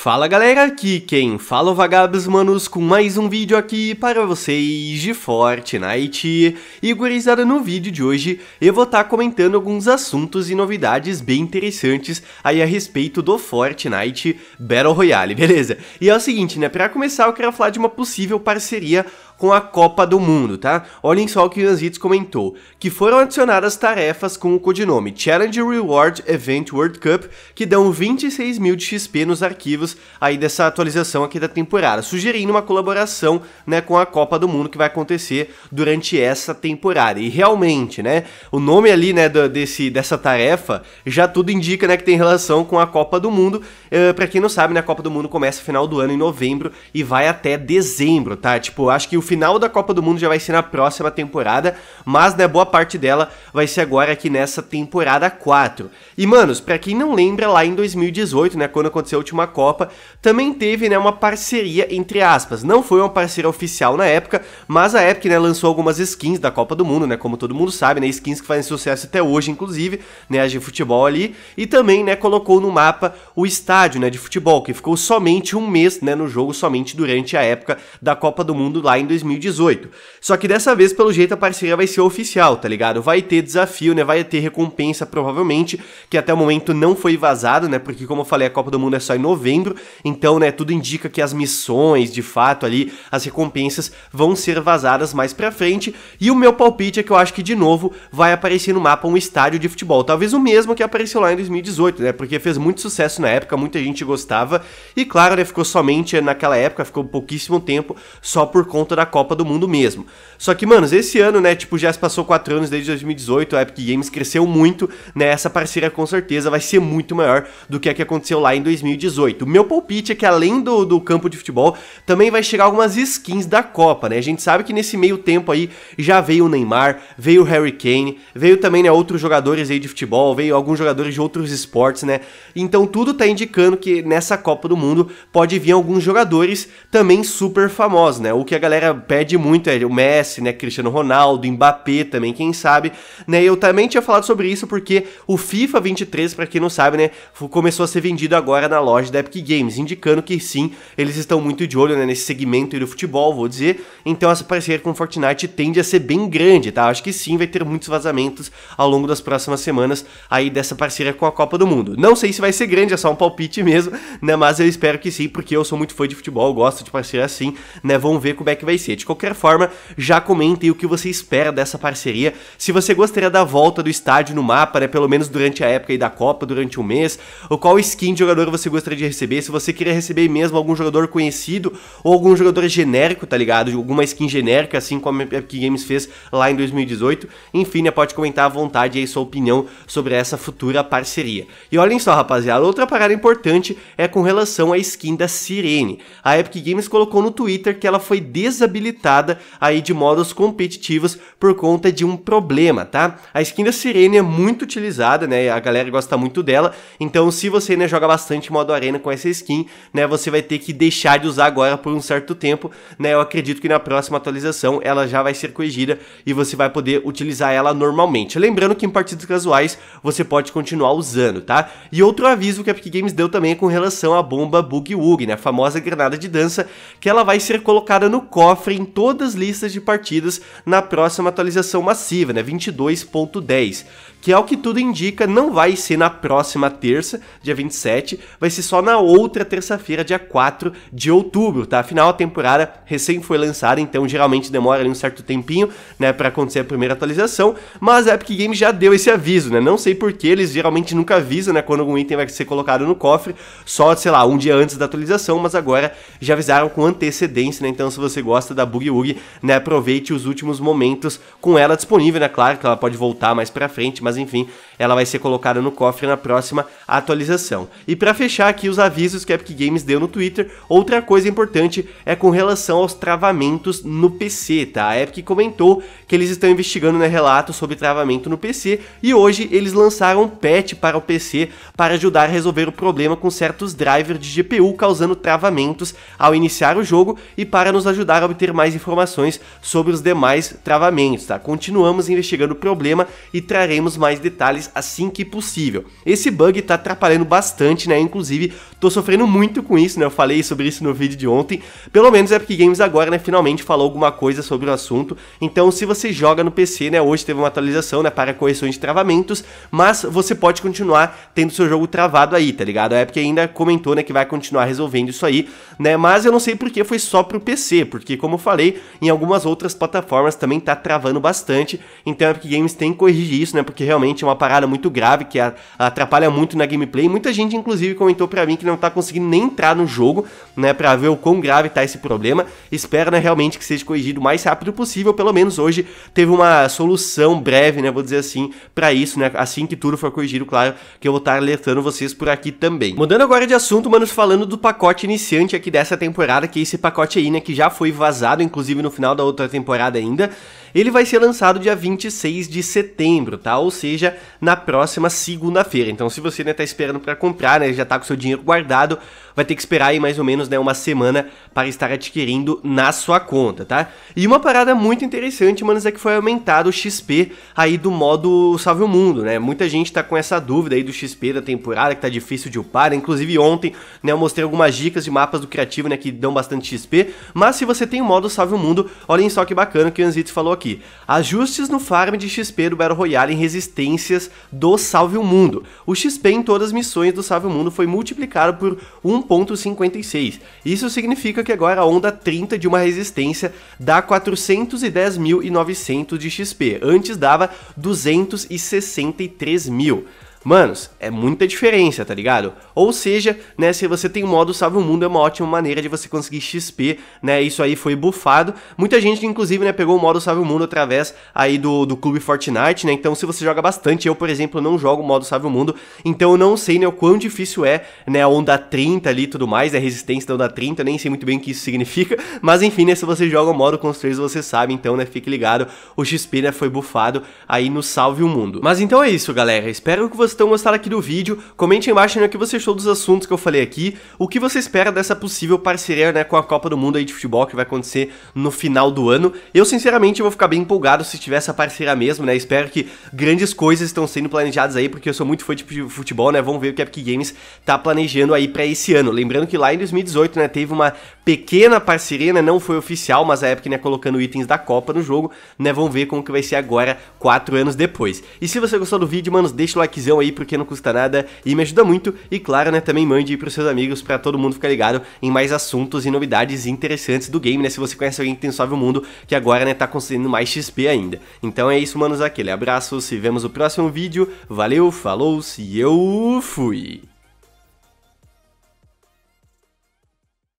Fala galera, aqui quem fala é o Vagabos Manos com mais um vídeo aqui para vocês de Fortnite. E gurizada, no vídeo de hoje eu vou estar tá comentando alguns assuntos e novidades bem interessantes aí a respeito do Fortnite Battle Royale, beleza? E é o seguinte, né, para começar eu quero falar de uma possível parceria com a Copa do Mundo, tá? Olhem só o que o Ansitz comentou, que foram adicionadas tarefas com o codinome Challenge Reward Event World Cup, que dão 26 mil de XP nos arquivos aí dessa atualização aqui da temporada, sugerindo uma colaboração, né, com a Copa do Mundo que vai acontecer durante essa temporada. E realmente, né, o nome ali, né, desse, dessa tarefa, já tudo indica, né, que tem relação com a Copa do Mundo. Uh, eh, para quem não sabe, né, a Copa do Mundo começa final do ano em novembro e vai até dezembro, tá? Tipo, acho que o final da Copa do Mundo já vai ser na próxima temporada, mas né, boa parte dela vai ser agora aqui nessa temporada 4. E manos, para quem não lembra, lá em 2018, né, quando aconteceu a última Copa, também teve né, uma parceria entre aspas. Não foi uma parceria oficial na época, mas a Epic né, lançou algumas skins da Copa do Mundo, né, como todo mundo sabe, né, skins que fazem sucesso até hoje, inclusive, né, as de futebol ali, e também né, colocou no mapa o estádio né, de futebol, que ficou somente um mês né, no jogo, somente durante a época da Copa do Mundo lá em 2018. 2018. Só que dessa vez, pelo jeito, a parceria vai ser oficial, tá ligado? Vai ter desafio, né? Vai ter recompensa, provavelmente, que até o momento não foi vazado, né? Porque, como eu falei, a Copa do Mundo é só em novembro. Então, né, tudo indica que as missões, de fato, ali, as recompensas vão ser vazadas mais pra frente. E o meu palpite é que eu acho que, de novo, vai aparecer no mapa um estádio de futebol. Talvez o mesmo que apareceu lá em 2018, né? Porque fez muito sucesso na época, muita gente gostava. E, claro, né, ficou somente naquela época, ficou pouquíssimo tempo, só por conta da Copa do Mundo mesmo. Só que, manos, esse ano, né, tipo, já se passou 4 anos desde 2018, a Epic Games cresceu muito, né, essa parceria com certeza vai ser muito maior do que a que aconteceu lá em 2018. O meu palpite é que além do, do campo de futebol, também vai chegar algumas skins da Copa, né, a gente sabe que nesse meio tempo aí já veio o Neymar, veio o Harry Kane, veio também, né, outros jogadores aí de futebol, veio alguns jogadores de outros esportes, né, então tudo tá indicando que nessa Copa do Mundo pode vir alguns jogadores também super famosos, né, o que a galera pede muito, é, o Messi, né, Cristiano Ronaldo, Mbappé também, quem sabe, né? Eu também tinha falado sobre isso porque o FIFA 23, para quem não sabe, né, começou a ser vendido agora na loja da Epic Games, indicando que sim, eles estão muito de olho, né, nesse segmento do futebol, vou dizer. Então essa parceria com Fortnite tende a ser bem grande, tá? Acho que sim, vai ter muitos vazamentos ao longo das próximas semanas aí dessa parceria com a Copa do Mundo. Não sei se vai ser grande, é só um palpite mesmo, né, mas eu espero que sim, porque eu sou muito fã de futebol, gosto de parceria assim, né? Vamos ver como é que vai vai ser. De qualquer forma, já comentem o que você espera dessa parceria, se você gostaria da volta do estádio no mapa, né, pelo menos durante a época da Copa, durante um mês, ou qual skin de jogador você gostaria de receber, se você queria receber mesmo algum jogador conhecido ou algum jogador genérico, tá ligado? Alguma skin genérica, assim como a Epic Games fez lá em 2018. Enfim, né, pode comentar à vontade aí sua opinião sobre essa futura parceria. E olhem só, rapaziada, outra parada importante é com relação à skin da Sirene. A Epic Games colocou no Twitter que ela foi desabilitada desabilitada aí de modos competitivos por conta de um problema, tá? A skin da Sirene é muito utilizada, né? A galera gosta muito dela. Então, se você né, joga bastante modo arena com essa skin, né? Você vai ter que deixar de usar agora por um certo tempo, né? Eu acredito que na próxima atualização ela já vai ser corrigida e você vai poder utilizar ela normalmente. Lembrando que em partidas casuais você pode continuar usando, tá? E outro aviso que a Epic Games deu também é com relação à bomba Boogie Woogie, né? A famosa granada de dança, que ela vai ser colocada no cofre sofre em todas as listas de partidas na próxima atualização massiva, né, 22.10, que ao que tudo indica não vai ser na próxima terça, dia 27, vai ser só na outra terça-feira, dia 4 de outubro, tá? Afinal, a temporada recém foi lançada, então geralmente demora ali um certo tempinho, né, para acontecer a primeira atualização, mas a Epic Games já deu esse aviso, né? Não sei porquê, eles geralmente nunca avisam, né, quando algum item vai ser colocado no cofre, só, sei lá, um dia antes da atualização, mas agora já avisaram com antecedência, né? Então se você gosta da Boogie Woogie, né, aproveite os últimos momentos com ela disponível, né? Claro que ela pode voltar mais para frente, mas enfim, ela vai ser colocada no cofre na próxima atualização. E para fechar aqui os avisos que a Epic Games deu no Twitter, outra coisa importante é com relação aos travamentos no PC, tá? A Epic comentou que eles estão investigando né, relatos sobre travamento no PC e hoje eles lançaram um patch para o PC para ajudar a resolver o problema com certos drivers de GPU causando travamentos ao iniciar o jogo e para nos ajudar a obter mais informações sobre os demais travamentos, tá? Continuamos investigando o problema e traremos mais detalhes assim que possível. Esse bug tá atrapalhando bastante, né? Inclusive, tô sofrendo muito com isso, né? Eu falei sobre isso no vídeo de ontem. Pelo menos é porque Games agora, né, finalmente falou alguma coisa sobre o assunto. Então, se você joga no PC, né, hoje teve uma atualização, né, para correções de travamentos, mas você pode continuar tendo seu jogo travado aí, tá ligado? A Epic ainda comentou, né, que vai continuar resolvendo isso aí, né? Mas eu não sei por que foi só pro PC, porque como eu falei, em algumas outras plataformas também tá travando bastante. Então, a Epic Games tem que corrigir isso, né? Porque realmente é uma parada muito grave, que atrapalha muito na gameplay. Muita gente, inclusive, comentou para mim que não tá conseguindo nem entrar no jogo, né, pra ver o quão grave tá esse problema. Espero, né, realmente que seja corrigido o mais rápido possível, pelo menos hoje teve uma solução breve, né, vou dizer assim, para isso, né, assim que tudo for corrigido, claro, que eu vou estar tá alertando vocês por aqui também. Mudando agora de assunto, manos, falando do pacote iniciante aqui dessa temporada, que é esse pacote aí, né, que já foi vazado, inclusive no final da outra temporada ainda, ele vai ser lançado dia 26 de setembro, tá? Ou seja, na próxima segunda-feira. Então, se você está né, tá esperando para comprar, né, já tá com seu dinheiro guardado, vai ter que esperar aí mais ou menos né, uma semana para estar adquirindo na sua conta, tá? E uma parada muito interessante, mano é que foi aumentado o XP aí do modo Salve o Mundo, né? Muita gente tá com essa dúvida aí do XP da temporada, que tá difícil de upar. Inclusive ontem, né, eu mostrei algumas dicas de mapas do Criativo, né, que dão bastante XP. Mas se você tem o modo Salve o Mundo, olhem só que bacana que o Anzito falou aqui. Ajustes no farm de XP do Battle Royale em resistências do Salve o Mundo. O XP em todas as missões do Salve o Mundo foi multiplicado por 1 1.56. Isso significa que agora a onda 30 de uma resistência dá 410.900 de XP, antes dava 263 mil. Manos, é muita diferença, tá ligado? Ou seja, né, se você tem modo Salve o Mundo, é uma ótima maneira de você conseguir XP, né? Isso aí foi bufado. Muita gente, inclusive, né, pegou o modo Salve o Mundo através aí do, do clube Fortnite, né? Então, se você joga bastante, eu, por exemplo, não jogo o modo Salve o Mundo, então eu não sei, né, o quão difícil é, né, a onda 30 ali e tudo mais, né, a resistência da onda 30, nem sei muito bem o que isso significa, mas enfim, né, se você joga o modo Construir, você sabe, então, né, fique ligado, o XP, né, foi bufado aí no Salve o Mundo. Mas então é isso, galera, espero que você vocês estão gostando aqui do vídeo, comente embaixo né, o que você achou dos assuntos que eu falei aqui, o que você espera dessa possível parceria né, com a Copa do Mundo aí de futebol que vai acontecer no final do ano. Eu, sinceramente, vou ficar bem empolgado se tiver essa parceria mesmo, né? Espero que grandes coisas estão sendo planejadas aí, porque eu sou muito fã de futebol, né? Vamos ver o que a Epic Games tá planejando aí para esse ano. Lembrando que lá em 2018, né, teve uma pequena parceria, né? Não foi oficial, mas a Epic, né, colocando itens da Copa no jogo, né? Vamos ver como que vai ser agora, quatro anos depois. E se você gostou do vídeo, mano, deixa o likezão aí, porque não custa nada e me ajuda muito. E claro, né, também mande aí pros seus amigos para todo mundo ficar ligado em mais assuntos e novidades interessantes do game, né? Se você conhece alguém que tem suave o mundo, que agora, né, tá conseguindo mais XP ainda. Então é isso, manos, aquele abraço, se vemos no próximo vídeo. Valeu, falou, se eu fui!